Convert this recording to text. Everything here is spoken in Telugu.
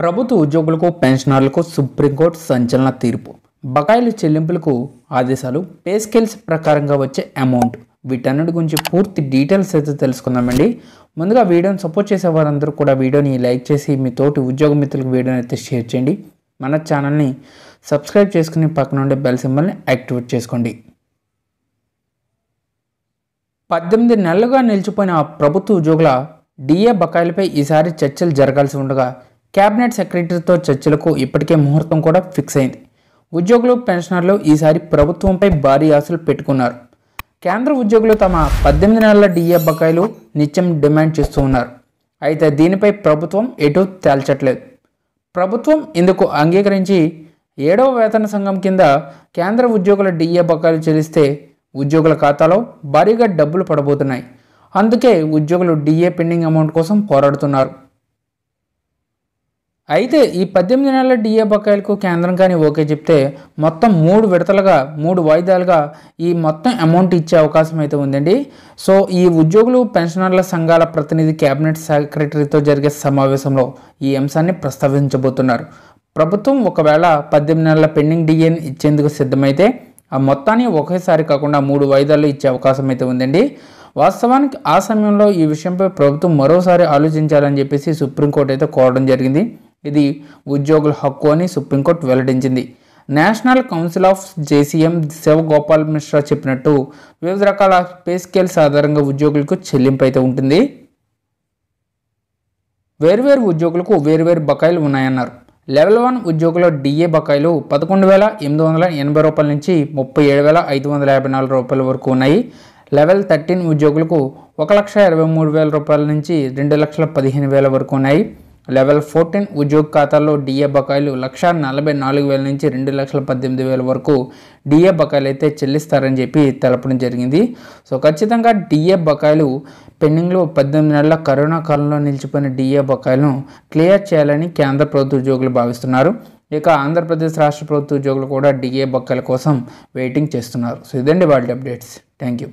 ప్రభుత్వ ఉద్యోగులకు పెన్షనర్లకు సుప్రీంకోర్టు సంచలన తీర్పు బకాయిలు చెల్లింపులకు ఆదేశాలు పే స్కేల్స్ ప్రకారంగా వచ్చే అమౌంట్ వీటన్నిటి గురించి పూర్తి డీటెయిల్స్ అయితే తెలుసుకుందామండి ముందుగా వీడియోని సపోర్ట్ చేసే వారందరూ కూడా వీడియోని లైక్ చేసి మీ తోటి ఉద్యోగ మిత్రులకు వీడియోని అయితే షేర్ చేయండి మన ఛానల్ని సబ్స్క్రైబ్ చేసుకుని పక్కన ఉండే బెల్ సింబల్ని యాక్టివేట్ చేసుకోండి పద్దెనిమిది నెలలుగా నిలిచిపోయిన ప్రభుత్వ ఉద్యోగుల డిఏ బకాయిలపై ఈసారి చర్చలు జరగాల్సి ఉండగా కేబినెట్ సెక్రటరీతో చర్చలకు ఇప్పటికే ముహూర్తం కూడా ఫిక్స్ అయింది ఉద్యోగులు పెన్షనర్లు ఈసారి ప్రభుత్వంపై భారీ ఆశలు పెట్టుకున్నారు కేంద్ర ఉద్యోగులు తమ పద్దెనిమిది నెలల డిఏ బకాయిలు నిత్యం డిమాండ్ చేస్తూ ఉన్నారు అయితే దీనిపై ప్రభుత్వం ఎటు తేల్చట్లేదు ప్రభుత్వం ఇందుకు అంగీకరించి ఏడవ వేతన సంఘం కింద కేంద్ర ఉద్యోగుల డిఏ బకాయిలు చెల్లిస్తే ఉద్యోగుల ఖాతాలో భారీగా డబ్బులు పడబోతున్నాయి అందుకే ఉద్యోగులు డిఏ పెండింగ్ అమౌంట్ కోసం పోరాడుతున్నారు అయితే ఈ పద్దెనిమిది నెలల డిఏ బకాయిలకు కేంద్రం కానీ ఓకే చెప్తే మొత్తం మూడు విడతలుగా మూడు వాయిదాలుగా ఈ మొత్తం అమౌంట్ ఇచ్చే అవకాశం అయితే ఉందండి సో ఈ ఉద్యోగులు పెన్షనర్ల సంఘాల ప్రతినిధి కేబినెట్ సెక్రటరీతో జరిగే సమావేశంలో ఈ అంశాన్ని ప్రస్తావించబోతున్నారు ప్రభుత్వం ఒకవేళ పద్దెనిమిది నెలల పెండింగ్ డిఏని ఇచ్చేందుకు సిద్ధమైతే ఆ మొత్తాన్ని ఒకేసారి కాకుండా మూడు వాయిదాలు ఇచ్చే అవకాశం అయితే ఉందండి వాస్తవానికి ఆ సమయంలో ఈ విషయంపై ప్రభుత్వం మరోసారి ఆలోచించాలని చెప్పేసి సుప్రీంకోర్టు అయితే కోరడం జరిగింది ఇది ఉద్యోగుల హక్కు అని సుప్రీంకోర్టు వెల్లడించింది national council of JCM Shiva Gopal Mishra చెప్పినట్టు వివిధ రకాల పే స్కేల్స్ ఆధారంగా ఉద్యోగులకు చెల్లింపు అయితే ఉంటుంది వేర్వేరు ఉద్యోగులకు వేర్వేరు బకాయిలు ఉన్నాయన్నారు లెవెల్ వన్ ఉద్యోగుల డిఏ బకాయిలు పదకొండు వేల ఎనిమిది వందల ఎనభై రూపాయల నుంచి ముప్పై ఏడు వేల ఐదు వందల యాభై నాలుగు రూపాయల వరకు ఉన్నాయి లెవెల్ థర్టీన్ ఉద్యోగులకు ఒక లక్ష ఇరవై మూడు వేల రూపాయల నుంచి రెండు లక్షల పదిహేను వేల వరకు ఉన్నాయి లెవెల్ ఫోర్టీన్ ఉద్యోగ ఖాతాల్లో డిఏ బకాయిలు లక్ష నలభై నాలుగు వేల నుంచి రెండు లక్షల పద్దెనిమిది వేల వరకు డిఏ బకాయిలు అయితే చెల్లిస్తారని చెప్పి తెలపడం జరిగింది సో ఖచ్చితంగా డిఏ బకాయిలు పెండింగ్లో పద్దెనిమిది నెలల కరోనా కాలంలో నిలిచిపోయిన డిఏ బకాయిలను క్లియర్ చేయాలని కేంద్ర ప్రభుత్వ ఉద్యోగులు భావిస్తున్నారు ఇక ఆంధ్రప్రదేశ్ రాష్ట్ర ప్రభుత్వ ఉద్యోగులు కూడా డిఏ బకాయిల కోసం వెయిటింగ్ చేస్తున్నారు సో ఇదండి వాళ్ళ అప్డేట్స్ థ్యాంక్ యూ